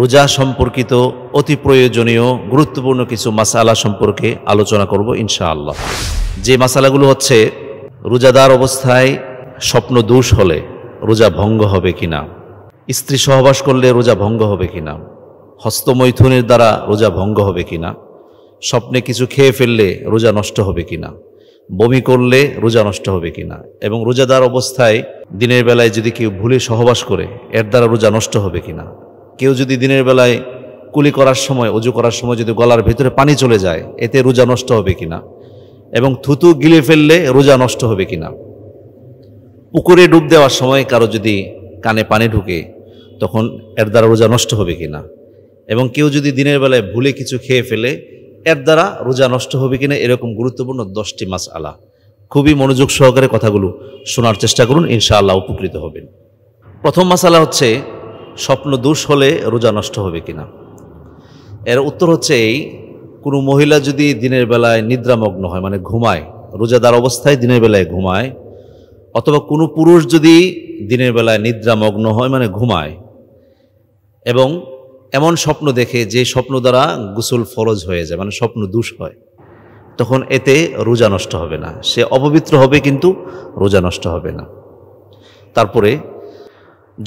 রোজা সম্পর্কিত অতি প্রয়োজনীয় গুরুত্বপূর্ণ কিছু মাসালা সম্পর্কে আলোচনা করব ইনশাআল্লাহ যে মাসালাগুলো হচ্ছে রোজাদার অবস্থায় স্বপ্ন দোষ হলে রোজা ভঙ্গ হবে কিনা স্ত্রী সহবাস করলে রোজা ভঙ্গ হবে কিনা হস্তমৈথুনের দ্বারা রোজা ভঙ্গ হবে কিনা স্বপ্নে কিছু খেয়ে ফেললে রোজা নষ্ট হবে কিনা বমি করলে রোজা নষ্ট হবে কিনা এবং রোজাদার অবস্থায় দিনের বেলায় যদি কেউ ভুলে সহবাস করে এর দ্বারা রোজা নষ্ট হবে কিনা কেউ যদি দিনের বেলায় কুলি করার সময় অজু করার সময় যদি গলার ভিতরে পানি চলে যায় এতে রোজা নষ্ট হবে কিনা এবং থুতু গিলে ফেললে রোজা নষ্ট হবে কিনা পুকুরে ডুব দেওয়ার সময় কারো যদি কানে পানি ঢুকে তখন এর দ্বারা রোজা নষ্ট হবে কিনা এবং কেউ যদি দিনের বেলায় ভুলে কিছু খেয়ে ফেলে এর দ্বারা রোজা নষ্ট হবে কিনা এরকম গুরুত্বপূর্ণ দশটি মাস আলা খুবই মনোযোগ সহকারে কথাগুলো শোনার চেষ্টা করুন ইনশাআল্লাহ উপকৃত হবেন প্রথম মাসালা হচ্ছে স্বপ্ন দোষ হলে রোজা নষ্ট হবে কিনা এর উত্তর হচ্ছে এই কোনো মহিলা যদি দিনের বেলায় নিদ্রামগ্ন হয় মানে ঘুমায় রোজাদার অবস্থায় দিনের বেলায় ঘুমায় অথবা কোনো পুরুষ যদি দিনের বেলায় নিদ্রামগ্ন হয় মানে ঘুমায় এবং এমন স্বপ্ন দেখে যে স্বপ্ন দ্বারা গুসল ফরজ হয়ে যায় মানে স্বপ্ন দূষ হয় তখন এতে রোজা নষ্ট হবে না সে অপবিত্র হবে কিন্তু রোজা নষ্ট হবে না তারপরে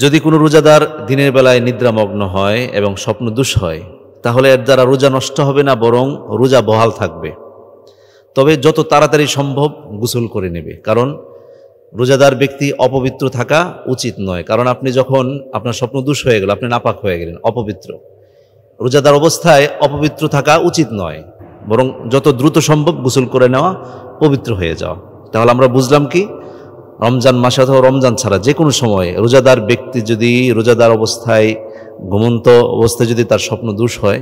যদি কোনো রোজাদার দিনের বেলায় নিদ্রামগ্ন হয় এবং স্বপ্ন স্বপ্নদোষ হয় তাহলে এর দ্বারা রোজা নষ্ট হবে না বরং রোজা বহাল থাকবে তবে যত তাড়াতাড়ি সম্ভব গোসল করে নেবে কারণ রোজাদার ব্যক্তি অপবিত্র থাকা উচিত নয় কারণ আপনি যখন আপনার স্বপ্ন দুষ হয়ে গেল আপনি নাপাক হয়ে গেলেন অপবিত্র রোজাদার অবস্থায় অপবিত্র থাকা উচিত নয় বরং যত দ্রুত সম্ভব গোসল করে নেওয়া পবিত্র হয়ে যাওয়া তাহলে আমরা বুঝলাম কি রমজান মাসে অথবা রমজান ছাড়া যে কোনো সময়ে রোজাদার ব্যক্তি যদি রোজাদার অবস্থায় ঘুমন্ত অবস্থায় যদি তার স্বপ্ন দোষ হয়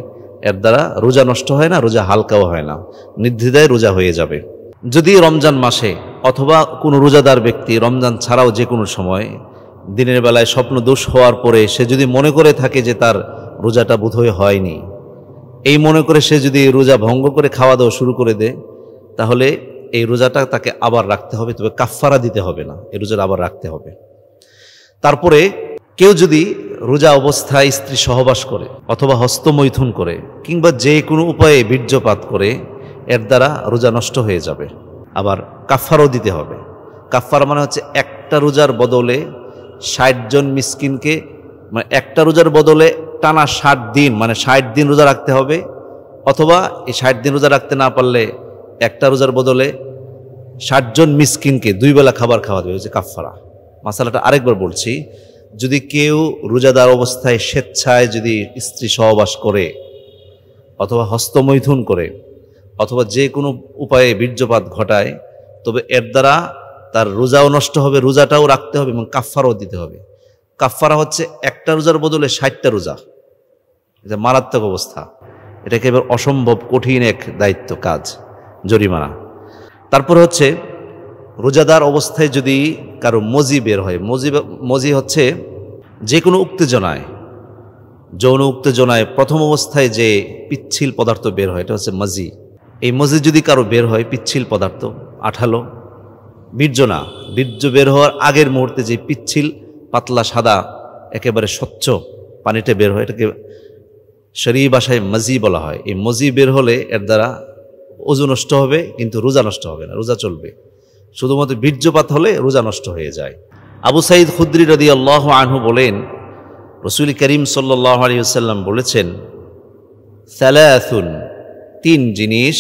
এর দ্বারা রোজা নষ্ট হয় না রোজা হালকাও হয় না নির্দ্বিধায় রোজা হয়ে যাবে যদি রমজান মাসে অথবা কোনো রোজাদার ব্যক্তি রমজান ছাড়াও যে কোনো সময় দিনের বেলায় স্বপ্ন দোষ হওয়ার পরে সে যদি মনে করে থাকে যে তার রোজাটা বোধহয় হয়নি এই মনে করে সে যদি রোজা ভঙ্গ করে খাওয়া দাওয়া শুরু করে দেয় তাহলে এই রোজাটা তাকে আবার রাখতে হবে তবে কাফারা দিতে হবে না এই রোজাটা আবার রাখতে হবে তারপরে কেউ যদি রোজা অবস্থায় স্ত্রী সহবাস করে অথবা হস্তমৈথুন করে কিংবা যে কোনো উপায়ে বীর্যপাত করে এর দ্বারা রোজা নষ্ট হয়ে যাবে আবার কাফারও দিতে হবে কাফার মানে হচ্ছে একটা রোজার বদলে ষাট জন মিসকিনকে মানে একটা রোজার বদলে টানা ষাট দিন মানে ষাট দিন রোজা রাখতে হবে অথবা এই ষাট দিন রোজা রাখতে না পারলে একটা রোজার বদলে ষাটজন মিসকিনকে দুই বেলা খাবার খাওয়া দেবে হচ্ছে কাফারা মশালাটা আরেকবার বলছি যদি কেউ রোজাদার অবস্থায় স্বেচ্ছায় যদি স্ত্রী সহবাস করে অথবা হস্তমৈথুন করে অথবা যে কোনো উপায়ে বীর্যপাত ঘটায় তবে এর দ্বারা তার রোজাও নষ্ট হবে রোজাটাও রাখতে হবে এবং কাফারাও দিতে হবে কাফারা হচ্ছে একটা রোজার বদলে ষাটটা রোজা এটা মারাত্মক অবস্থা এটাকে এবার অসম্ভব কঠিন এক দায়িত্ব কাজ জরিমানা তারপর হচ্ছে রোজাদার অবস্থায় যদি কারো মজি বের হয় মজি মজি হচ্ছে যে কোনো উত্তেজনায় যৌন উত্তেজনায় প্রথম অবস্থায় যে পিচ্ছিল পদার্থ বের হয় এটা হচ্ছে মজি এই মজি যদি কারো বের হয় পিচ্ছিল পদার্থ আঠালো বীর্য না বীর্য বের হওয়ার আগের মুহূর্তে যে পিচ্ছিল পাতলা সাদা একেবারে স্বচ্ছ পানিটা বের হয় এটাকে শরীর বাসায় মজি বলা হয় এই মজি বের হলে এর দ্বারা অজু নষ্ট হবে কিন্তু রোজা নষ্ট হবে না রোজা চলবে শুধুমাত্র বীর্যপাত হলে রোজা নষ্ট হয়ে যায় আবু সাইদ খুদ্রি রদি আল্লাহ আনহু বলেন রসুল করিম সাল্লাহ আলিয়াল্লাম বলেছেন স্যালাথুন তিন জিনিস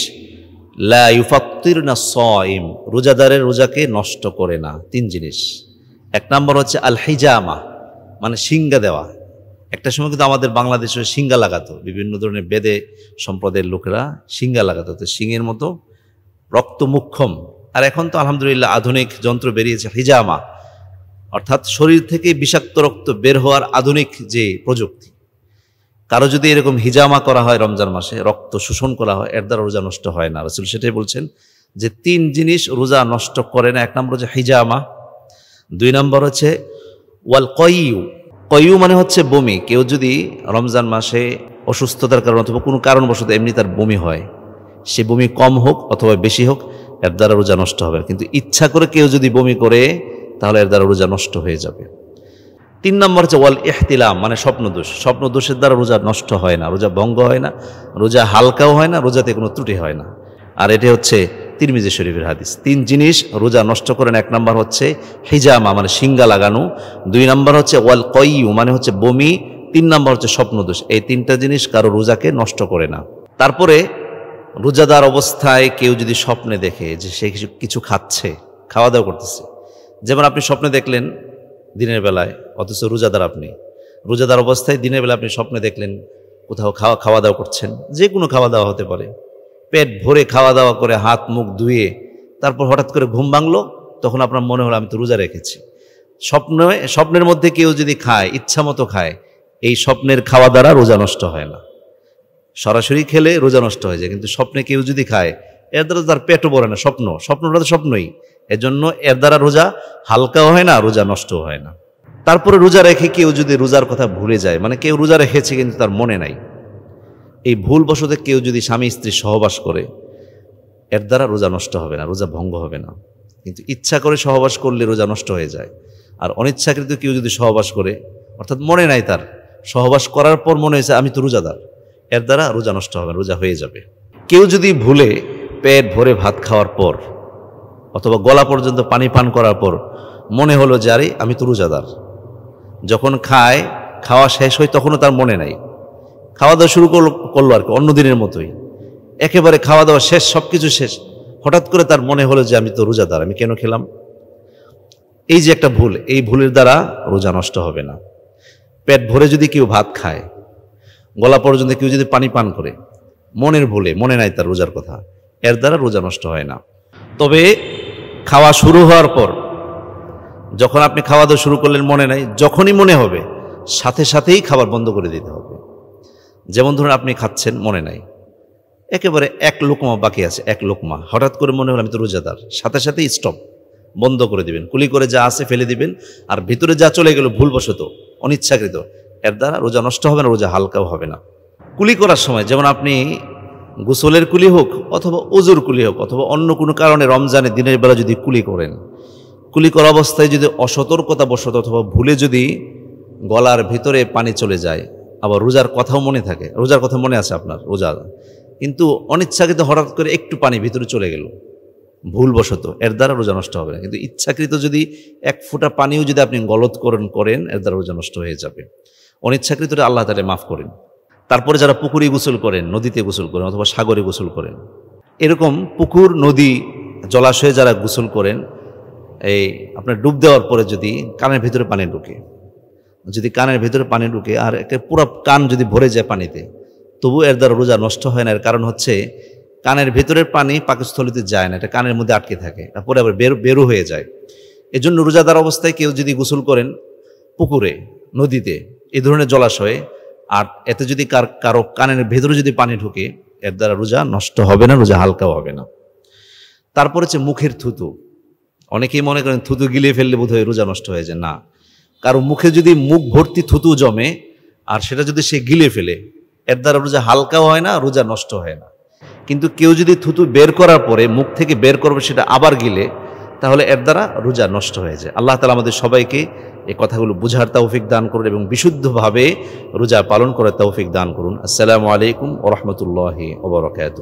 লা ইউফাক্তির না সইম রোজাদারের রোজাকে নষ্ট করে না তিন জিনিস এক নম্বর হচ্ছে আল মানে সিঙ্গা দেওয়া একটা সময় কিন্তু আমাদের বাংলাদেশে সিঙ্গা লাগাতো বিভিন্ন ধরনের বেদে সম্প্রদায়ের লোকেরা সিঙ্গা লাগাতো তো সিংয়ের মতো রক্ত মুখ্যম আর এখন তো আলহামদুলিল্লাহ আধুনিক যন্ত্র বেরিয়েছে হিজামা অর্থাৎ শরীর থেকে বিষাক্ত রক্ত বের হওয়ার আধুনিক যে প্রযুক্তি কারো যদি এরকম হিজামা করা হয় রমজান মাসে রক্ত শোষণ করা হয় এর দ্বারা রোজা নষ্ট হয় না আসলে সেটাই বলছেন যে তিন জিনিস রোজা নষ্ট করে না এক নম্বর হচ্ছে হিজামা দুই নম্বর হচ্ছে ওয়াল কয়ু কয়ু মানে হচ্ছে বমি কেউ যদি রমজান মাসে অসুস্থতার কারণ অথবা কোনো কারণবশত এমনি তার বমি হয় সে বমি কম হোক অথবা বেশি হোক এর দ্বারা রোজা নষ্ট হবে কিন্তু ইচ্ছা করে কেউ যদি বমি করে তাহলে এর দ্বারা রোজা নষ্ট হয়ে যাবে তিন নম্বর হচ্ছে ওয়াল এহতিলাম মানে স্বপ্নদোষ স্বপ্নদোষের দ্বারা রোজা নষ্ট হয় না রোজা ভঙ্গ হয় না রোজা হালকাও হয় না রোজাতে কোনো ত্রুটি হয় না আর এটি হচ্ছে তিরমিজি শরীফের হাদিস তিন জিনিস রোজা নষ্ট করেন এক নম্বর হচ্ছে হিজামা মানে সিঙ্গা লাগানো দুই নম্বর হচ্ছে ওয়াল কয়ু মানে হচ্ছে বমি তিন নম্বর হচ্ছে স্বপ্নদোষ এই তিনটা জিনিস কারো রোজাকে নষ্ট করে না তারপরে রোজাদার অবস্থায় কেউ যদি স্বপ্নে দেখে যে সে কিছু কিছু খাচ্ছে খাওয়া দাওয়া করতেছে যেমন আপনি স্বপ্নে দেখলেন দিনের বেলায় অথচ রোজাদার আপনি রোজাদার অবস্থায় দিনের বেলা আপনি স্বপ্নে দেখলেন কোথাও খাওয়া খাওয়া দাওয়া করছেন যে কোনো খাওয়া দাওয়া হতে পারে পেট ভরে খাওয়া দাওয়া করে হাত মুখ ধুয়ে তারপর হঠাৎ করে ঘুম ভাঙলো তখন আপনার মনে হলো আমি তো রোজা রেখেছি স্বপ্নে স্বপ্নের মধ্যে কেউ যদি খায় ইচ্ছা মতো খায় এই স্বপ্নের খাওয়া দ্বারা রোজা নষ্ট হয় না সরাসরি খেলে রোজা নষ্ট হয়ে যায় কিন্তু স্বপ্নে কেউ যদি খায় এর দ্বারা তার পেটও ভরে না স্বপ্ন স্বপ্নটা তো স্বপ্নই এজন্য এর দ্বারা রোজা হালকাও হয় না রোজা নষ্ট হয় না তারপরে রোজা রেখে কেউ যদি রোজার কথা ভুলে যায় মানে কেউ রোজা রেখেছে কিন্তু তার মনে নাই এই ভুলবশত কেউ যদি স্বামী স্ত্রী সহবাস করে এর দ্বারা রোজা নষ্ট হবে না রোজা ভঙ্গ হবে না কিন্তু ইচ্ছা করে সহবাস করলে রোজা নষ্ট হয়ে যায় আর অনিচ্ছাকৃত কেউ যদি সহবাস করে অর্থাৎ মনে নাই তার সহবাস করার পর মনে হয়েছে আমি তো রোজাদার এর দ্বারা রোজা নষ্ট হবে রোজা হয়ে যাবে কেউ যদি ভুলে পেট ভরে ভাত খাওয়ার পর অথবা গলা পর্যন্ত পানি পান করার পর মনে হলো যে আরে আমি তো রোজাদার যখন খায় খাওয়া শেষ হয় তখনও তার মনে নাই খাওয়া দাওয়া শুরু করলো করলো আর কি অন্যদিনের মতোই একেবারে খাওয়া দাওয়া শেষ সব কিছু শেষ হঠাৎ করে তার মনে হলো যে আমি তো রোজাদার আমি কেন খেলাম এই যে একটা ভুল এই ভুলের দ্বারা রোজা নষ্ট হবে না পেট ভরে যদি কেউ ভাত খায় গলা পর্যন্ত কেউ যদি পানি পান করে মনের ভুলে মনে নাই তার রোজার কথা এর দ্বারা রোজা নষ্ট হয় না তবে খাওয়া শুরু হওয়ার পর যখন আপনি খাওয়া দাওয়া শুরু করলেন মনে নাই যখনই মনে হবে সাথে সাথেই খাবার বন্ধ করে দিতে হবে যেমন ধরুন আপনি খাচ্ছেন মনে নাই একেবারে এক লোকমা বাকি আছে এক লোকমা হঠাৎ করে মনে হলো আমি তো রোজাদার সাথে সাথে স্টপ বন্ধ করে দিবেন কুলি করে যা আছে ফেলে দিবেন আর ভিতরে যা চলে গেল ভুলবশত অনিচ্ছাকৃত এর দ্বারা রোজা নষ্ট হবে না রোজা হালকাও হবে না কুলি করার সময় যেমন আপনি গোসলের কুলি হোক অথবা ওজুর কুলি হোক অথবা অন্য কোনো কারণে রমজানে দিনের বেলা যদি কুলি করেন কুলি করা অবস্থায় যদি অসতর্কতা বসত অথবা ভুলে যদি গলার ভিতরে পানি চলে যায় আবার রোজার কথাও মনে থাকে রোজার কথা মনে আছে আপনার রোজা কিন্তু অনিচ্ছাকৃত হঠাৎ করে একটু পানি ভিতরে চলে গেল ভুলবশত এর দ্বারা রোজা নষ্ট হবে না কিন্তু ইচ্ছাকৃত যদি এক ফোঁটা পানিও যদি আপনি গলতকরণ করেন এর দ্বারা রোজা নষ্ট হয়ে যাবে অনিচ্ছাকৃতটা আল্লাহ তালে মাফ করেন তারপরে যারা পুকুরে গোসল করেন নদীতে গোসল করেন অথবা সাগরে গোসল করেন এরকম পুকুর নদী জলাশয়ে যারা গোসল করেন এই আপনার ডুব দেওয়ার পরে যদি কানের ভিতরে পানি ঢুকে যদি কানের ভেতরে পানি ঢুকে আর একটা পুরো কান যদি ভরে যায় পানিতে তবু এর দ্বারা রোজা নষ্ট হয় না এর কারণ হচ্ছে কানের ভেতরের পানি পাকস্থলিতে যায় না এটা কানের মধ্যে আটকে থাকে তারপরে আবার বেরো বেরো হয়ে যায় এজন্য রোজাদার অবস্থায় কেউ যদি গোসল করেন পুকুরে নদীতে এ ধরনের জলাশয়ে আর এতে যদি কার কারো কানের ভেতরে যদি পানি ঢুকে এর দ্বারা রোজা নষ্ট হবে না রোজা হালকাও হবে না তারপর হচ্ছে মুখের থুতু অনেকেই মনে করেন থুতু গিলিয়ে ফেললে বোধহয় রোজা নষ্ট হয়ে যায় না কারো মুখে যদি মুখ ভর্তি থুতু জমে আর সেটা যদি সে গিলে ফেলে এর দ্বারা রোজা হালকাও হয় না রোজা নষ্ট হয় না কিন্তু কেউ যদি থুতু বের করার পরে মুখ থেকে বের করবে সেটা আবার গিলে তাহলে এর দ্বারা রোজা নষ্ট হয়ে যায় আল্লাহ তালা আমাদের সবাইকে এই কথাগুলো বুঝার তৌফিক দান করুন এবং বিশুদ্ধভাবে রোজা পালন করার তৌফিক দান করুন আসসালামু আলাইকুম ওরহমতুল্লাহ ওবরাকাত